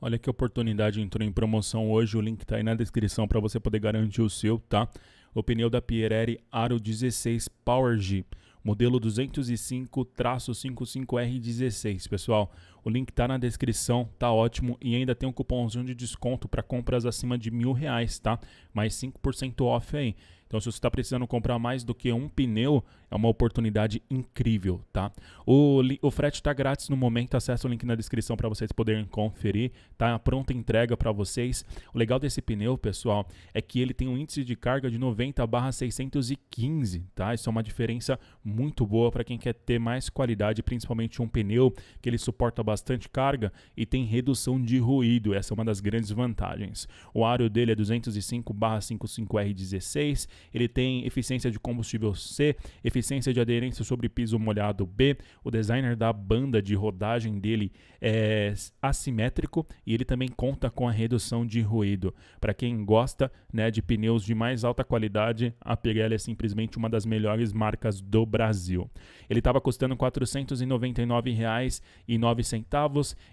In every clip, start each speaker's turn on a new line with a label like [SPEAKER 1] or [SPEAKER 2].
[SPEAKER 1] Olha que oportunidade entrou em promoção hoje. O link está aí na descrição para você poder garantir o seu, tá? O pneu da Pierre Aro 16 Power G, modelo 205-55R16, pessoal. O link está na descrição, tá ótimo. E ainda tem um cupomzinho de desconto para compras acima de mil reais, tá? Mais 5% off aí. Então, se você está precisando comprar mais do que um pneu, é uma oportunidade incrível, tá? O, o frete está grátis no momento, Acesse o link na descrição para vocês poderem conferir, tá? A pronta entrega para vocês. O legal desse pneu, pessoal, é que ele tem um índice de carga de 90/615, tá? Isso é uma diferença muito boa para quem quer ter mais qualidade, principalmente um pneu que ele suporta bastante carga e tem redução de ruído. Essa é uma das grandes vantagens. O aro dele é 205/55R16 ele tem eficiência de combustível C, eficiência de aderência sobre piso molhado B, o designer da banda de rodagem dele é assimétrico e ele também conta com a redução de ruído. Para quem gosta né, de pneus de mais alta qualidade, a Pirelli é simplesmente uma das melhores marcas do Brasil. Ele estava custando R$ 499,09 e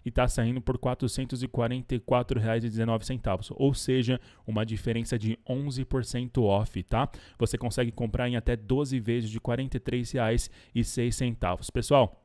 [SPEAKER 1] está saindo por R$ 444,19, ou seja, uma diferença de 11% off, tá? tá? Você consegue comprar em até 12 vezes de R$ 43,06. Pessoal,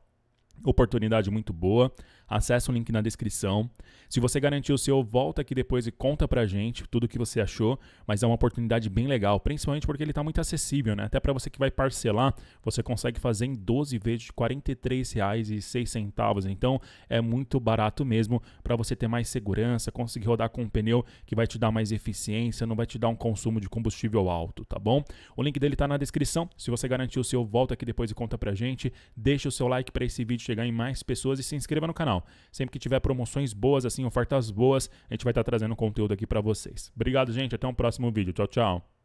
[SPEAKER 1] oportunidade muito boa. Acesse o link na descrição. Se você garantiu o seu, volta aqui depois e conta pra gente tudo o que você achou, mas é uma oportunidade bem legal, principalmente porque ele tá muito acessível, né? Até para você que vai parcelar, você consegue fazer em 12 vezes de R$ 43,06. Então, é muito barato mesmo para você ter mais segurança, conseguir rodar com um pneu que vai te dar mais eficiência, não vai te dar um consumo de combustível alto, tá bom? O link dele tá na descrição. Se você garantiu o seu, volta aqui depois e conta pra gente. Deixa o seu like para esse vídeo chegar em mais pessoas e se inscreva no canal. Sempre que tiver promoções boas, assim, ofertas boas, a gente vai estar tá trazendo conteúdo aqui para vocês. Obrigado, gente. Até um próximo vídeo. Tchau, tchau.